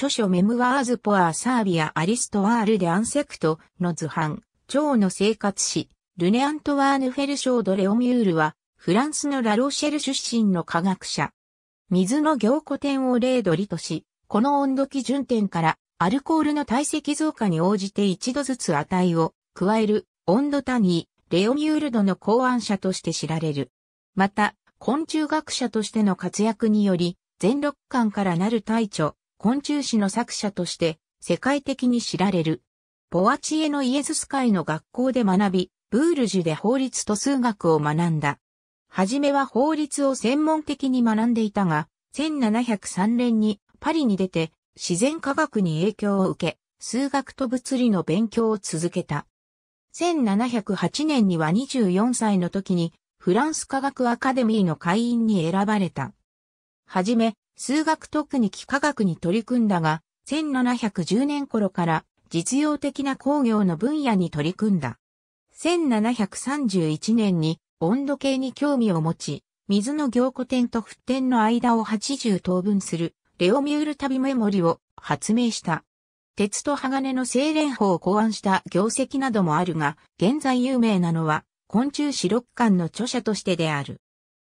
著書メムワーズ・ポアー・サービア・アリストワール・でアンセクトの図版、蝶の生活史、ルネ・アントワーヌ・フェルショード・レオミュールは、フランスのラロシェル出身の科学者。水の凝固点を0度りとし、この温度基準点からアルコールの体積増加に応じて1度ずつ値を加える温度単位、レオミュールドの考案者として知られる。また、昆虫学者としての活躍により、全六巻からなる大調。昆虫誌の作者として世界的に知られる。ポワチエのイエズス会の学校で学び、ブールジュで法律と数学を学んだ。はじめは法律を専門的に学んでいたが、1703年にパリに出て自然科学に影響を受け、数学と物理の勉強を続けた。1708年には24歳の時にフランス科学アカデミーの会員に選ばれた。はじめ、数学特に幾何学に取り組んだが、1710年頃から実用的な工業の分野に取り組んだ。1731年に温度計に興味を持ち、水の凝固点と沸点の間を80等分するレオミュール旅メモリを発明した。鉄と鋼の精錬法を考案した業績などもあるが、現在有名なのは昆虫史六巻の著者としてである。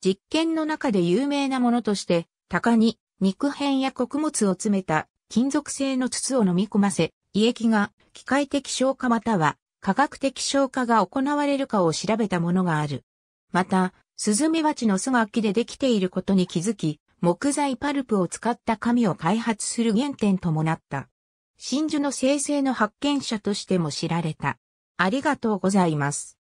実験の中で有名なものとして、鷹に肉片や穀物を詰めた金属製の筒を飲み込ませ、胃液が機械的消化または科学的消化が行われるかを調べたものがある。また、スズメバチの巣が木でできていることに気づき、木材パルプを使った紙を開発する原点ともなった。真珠の生成の発見者としても知られた。ありがとうございます。